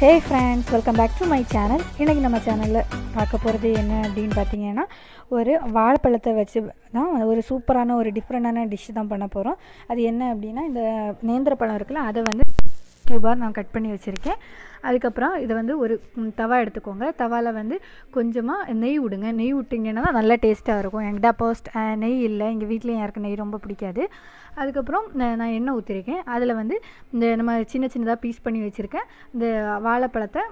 hey friends welcome back to my channel இன்றைக்கி நம்ம சேனலில் பார்க்க போகிறது என்ன அப்படின்னு பார்த்தீங்கன்னா ஒரு வாழைப்பழத்தை வச்சு தான் ஒரு சூப்பரான ஒரு டிஃப்ரெண்டான டிஷ் தான் பண்ண போகிறோம் அது என்ன அப்படின்னா இந்த நேந்திர பழம் இருக்குல்ல அதை வந்து க்யூபாக நான் கட் பண்ணி வச்சுருக்கேன் அதுக்கப்புறம் இதை வந்து ஒரு தவா எடுத்துக்கோங்க தவாவில் வந்து கொஞ்சமாக நெய் விடுங்க நெய் விட்டிங்கன்னா தான் நல்லா டேஸ்ட்டாக இருக்கும் என்கிட்ட போஸ்ட் நெய் இல்லை எங்கள் வீட்லேயும் யாருக்கு நெய் ரொம்ப பிடிக்காது அதுக்கப்புறம் நான் எண்ணெய் ஊற்றிருக்கேன் அதில் வந்து இந்த நம்ம சின்ன சின்னதாக பீஸ் பண்ணி வச்சுருக்கேன் இந்த வாழைப்பழத்தை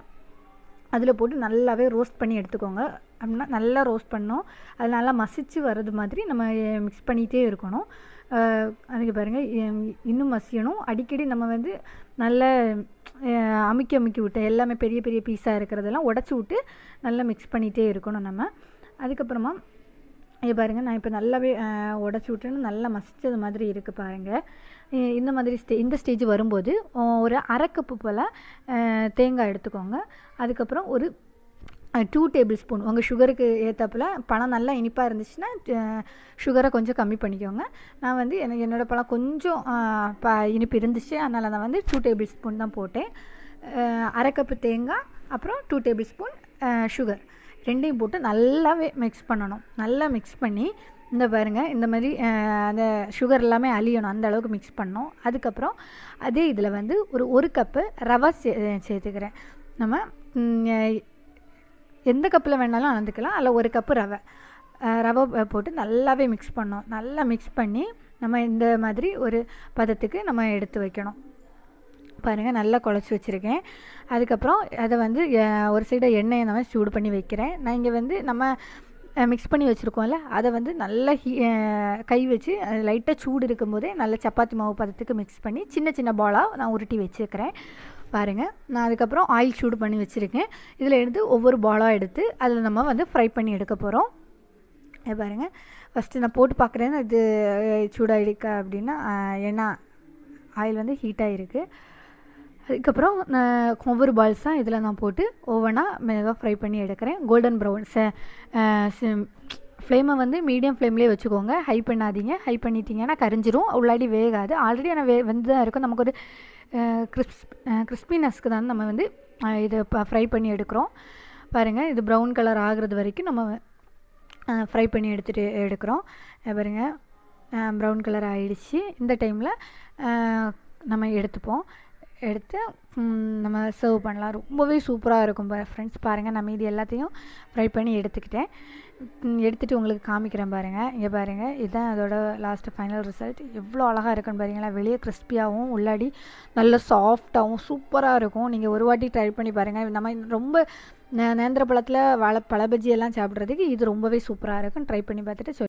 அதில் போட்டு நல்லாவே ரோஸ்ட் பண்ணி எடுத்துக்கோங்க அப்படின்னா நல்லா ரோஸ்ட் பண்ணோம் அது நல்லா மசிச்சு வர்றது மாதிரி நம்ம மிக்ஸ் பண்ணிகிட்டே இருக்கணும் அதுக்கு பாருங்கள் இன்னும் மசியணும் அடிக்கடி நம்ம வந்து நல்ல அமுக்கி அமுக்கி விட்டு எல்லாமே பெரிய பெரிய பீஸாக இருக்கிறதெல்லாம் உடச்சி விட்டு நல்லா மிக்ஸ் பண்ணிகிட்டே இருக்கணும் நம்ம அதுக்கப்புறமா இது பாருங்கள் நான் இப்போ நல்லாவே உடச்சி விட்டுன்னு நல்லா மசித்தது மாதிரி இருக்குது பாருங்கள் இந்த மாதிரி ஸ்டே இந்த ஸ்டேஜ் வரும்போது ஒரு அரை கப்பு போல் தேங்காய் எடுத்துக்கோங்க அதுக்கப்புறம் ஒரு டூ டேபிள் ஸ்பூன் உங்கள் சுகருக்கு ஏற்றப்பில் பழம் நல்லா இனிப்பாக இருந்துச்சுன்னா சுகரை கொஞ்சம் கம்மி பண்ணிக்கோங்க நான் வந்து எனக்கு என்னோடய பழம் கொஞ்சம் ப இனிப்பு இருந்துச்சு அதனால் நான் வந்து டூ டேபிள் ஸ்பூன் தான் போட்டேன் அரை கப்பு தேங்காய் அப்புறம் டூ டேபிள் ஸ்பூன் சுகர் ரெண்டையும் போட்டு நல்லாவே மிக்ஸ் பண்ணணும் நல்லா மிக்ஸ் பண்ணி இந்த பாருங்கள் இந்த மாதிரி அந்த சுகர் எல்லாமே அழியணும் அந்த அளவுக்கு மிக்ஸ் பண்ணோம் அதுக்கப்புறம் அதே இதில் வந்து ஒரு ஒரு கப்பு ரவா சே சேர்த்துக்கிறேன் நம்ம எந்த கப்பில் வேணாலும் அளந்துக்கலாம் அதில் ஒரு கப்பு ரவை ரவை போட்டு நல்லாவே மிக்ஸ் பண்ணோம் நல்லா மிக்ஸ் பண்ணி நம்ம இந்த மாதிரி ஒரு பதத்துக்கு நம்ம எடுத்து வைக்கணும் பாருங்கள் நல்லா குழச்சி வச்சுருக்கேன் அதுக்கப்புறம் அதை வந்து ஒரு சைடு எண்ணெயை நம்ம சூடு பண்ணி வைக்கிறேன் நான் இங்கே வந்து நம்ம மிக்ஸ் பண்ணி வச்சுருக்கோம்ல அதை வந்து நல்லா ஹீ கை வச்சு லைட்டாக சூடு இருக்கும்போதே நல்லா சப்பாத்தி மாவு பதத்துக்கு மிக்ஸ் பண்ணி சின்ன சின்ன பாலாக நான் உருட்டி வச்சுருக்கிறேன் பாருங்கள் நான் அதுக்கப்புறம் ஆயில் சூடு பண்ணி வச்சுருக்கேன் இதில் எடுத்து ஒவ்வொரு பாலாக எடுத்து அதில் நம்ம வந்து ஃப்ரை பண்ணி எடுக்க போகிறோம் இது பாருங்கள் ஃபஸ்ட்டு நான் போட்டு பார்க்குறேன் இது சூடாகிருக்கா அப்படின்னா ஏன்னா ஆயில் வந்து ஹீட் ஆகிருக்கு அதுக்கப்புறம் ஒவ்வொரு பால்ஸாக இதில் நான் போட்டு ஒவ்வொன்றா மெதுவாக ஃப்ரை பண்ணி எடுக்கிறேன் கோல்டன் ப்ரௌன் ஃப்ளேமை வந்து மீடியம் ஃப்ளேம்லேயே வச்சுக்கோங்க ஹை பண்ணாதீங்க ஹை பண்ணிட்டீங்கன்னா கரிஞ்சிரும் உள்ளாடி வேகாது ஆல்ரெடி ஆனால் வே வந்து தான் இருக்கும் நமக்கு ஒரு கிறிஸ்ப் கிறிஸ்பினஸ்க்கு தான் நம்ம வந்து இதை ஃப்ரை பண்ணி எடுக்கிறோம் பாருங்கள் இது ப்ரௌன் கலர் ஆகிறது வரைக்கும் நம்ம ஃப்ரை பண்ணி எடுத்துகிட்டு எடுக்கிறோம் பாருங்கள் ப்ரௌன் கலர் ஆகிடுச்சி இந்த டைமில் நம்ம எடுத்துப்போம் எடுத்து நம்ம சர்வ் பண்ணலாம் ரொம்பவே சூப்பராக இருக்கும் ஃப்ரெண்ட்ஸ் பாருங்கள் நான் மீதி எல்லாத்தையும் ஃப்ரை பண்ணி எடுத்துக்கிட்டேன் எடுத்துகிட்டு உங்களுக்கு காமிக்கிறேன் பாருங்கள் இங்கே பாருங்கள் இதுதான் அதோட லாஸ்ட்டு ஃபைனல் ரிசல்ட் எவ்வளோ அழகாக இருக்குன்னு பாருங்களா வெளியே கிறிஸ்பியாகவும் உள்ளாடி நல்ல சாஃப்டாகவும் சூப்பராக இருக்கும் நீங்கள் ஒரு வாட்டி ட்ரை பண்ணி பாருங்கள் நம்ம ரொம்ப நேந்திர பழத்தில் வள பழ எல்லாம் சாப்பிட்றதுக்கு இது ரொம்பவே சூப்பராக இருக்கும் ட்ரை பண்ணி பார்த்துட்டு